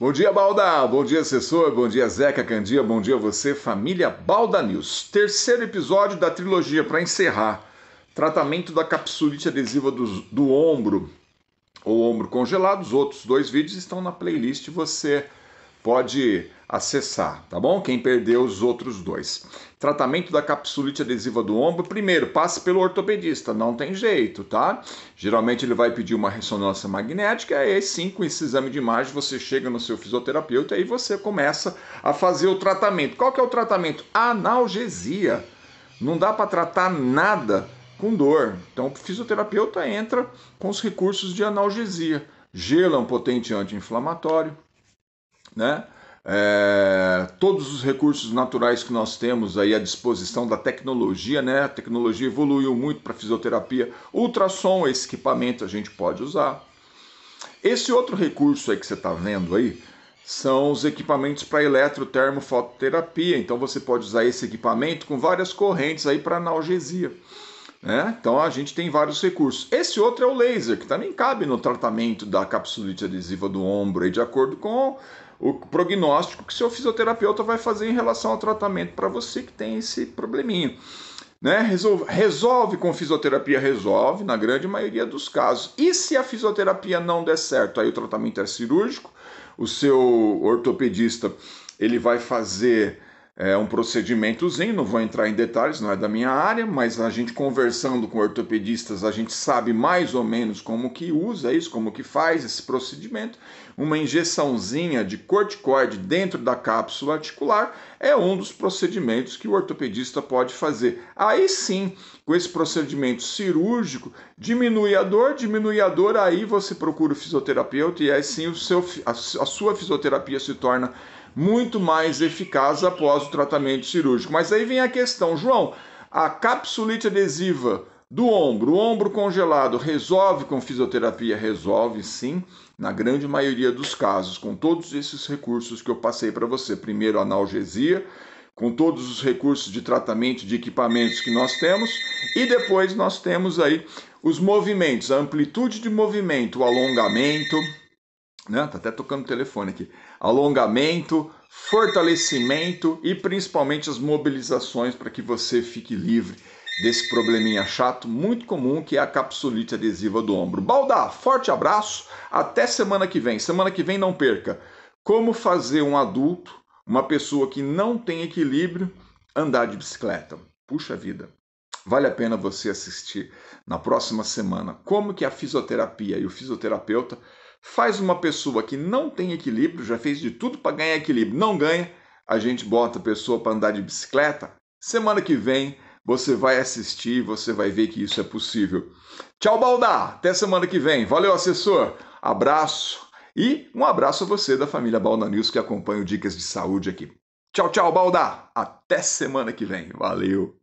Bom dia, Balda! Bom dia, assessor! Bom dia, Zeca Candia! Bom dia, você, família Balda News. Terceiro episódio da trilogia para encerrar. Tratamento da capsulite adesiva do, do ombro ou ombro congelado. Os outros dois vídeos estão na playlist. Você pode acessar, tá bom? Quem perdeu os outros dois. Tratamento da capsulite adesiva do ombro, primeiro, passe pelo ortopedista, não tem jeito, tá? Geralmente ele vai pedir uma ressonância magnética, e aí sim, com esse exame de imagem, você chega no seu fisioterapeuta e aí você começa a fazer o tratamento. Qual que é o tratamento? Analgesia. Não dá para tratar nada com dor. Então o fisioterapeuta entra com os recursos de analgesia. Gelo é um potente anti-inflamatório, né? É, todos os recursos naturais que nós temos aí à disposição da tecnologia, né? A tecnologia evoluiu muito para fisioterapia. Ultrassom, é esse equipamento a gente pode usar. Esse outro recurso aí que você está vendo aí são os equipamentos para eletrotermofototerapia. Então você pode usar esse equipamento com várias correntes aí para analgesia. Né? Então a gente tem vários recursos. Esse outro é o laser, que também cabe no tratamento da capsulite adesiva do ombro, aí, de acordo com o prognóstico que seu fisioterapeuta vai fazer em relação ao tratamento para você que tem esse probleminha. Né? Resolve, resolve com fisioterapia, resolve na grande maioria dos casos. E se a fisioterapia não der certo, aí o tratamento é cirúrgico, o seu ortopedista ele vai fazer é um procedimentozinho, não vou entrar em detalhes, não é da minha área, mas a gente conversando com ortopedistas, a gente sabe mais ou menos como que usa isso, como que faz esse procedimento. Uma injeçãozinha de corticoide dentro da cápsula articular é um dos procedimentos que o ortopedista pode fazer. Aí sim, com esse procedimento cirúrgico, diminui a dor, diminui a dor, aí você procura o fisioterapeuta e aí sim o seu, a sua fisioterapia se torna muito mais eficaz após o tratamento cirúrgico. Mas aí vem a questão, João, a capsulite adesiva do ombro, o ombro congelado resolve com fisioterapia? Resolve sim, na grande maioria dos casos, com todos esses recursos que eu passei para você. Primeiro, analgesia, com todos os recursos de tratamento de equipamentos que nós temos, e depois nós temos aí os movimentos, a amplitude de movimento, o alongamento, né? Tá até tocando o telefone aqui. Alongamento, fortalecimento e principalmente as mobilizações para que você fique livre desse probleminha chato muito comum que é a capsulite adesiva do ombro. balda forte abraço, até semana que vem. Semana que vem não perca. Como fazer um adulto, uma pessoa que não tem equilíbrio, andar de bicicleta? Puxa vida. Vale a pena você assistir na próxima semana como que a fisioterapia e o fisioterapeuta Faz uma pessoa que não tem equilíbrio, já fez de tudo para ganhar equilíbrio, não ganha, a gente bota a pessoa para andar de bicicleta. Semana que vem você vai assistir, você vai ver que isso é possível. Tchau, Baldar! Até semana que vem. Valeu, assessor! Abraço e um abraço a você da família Balda News que acompanha o Dicas de Saúde aqui. Tchau, tchau, Baldar! Até semana que vem. Valeu!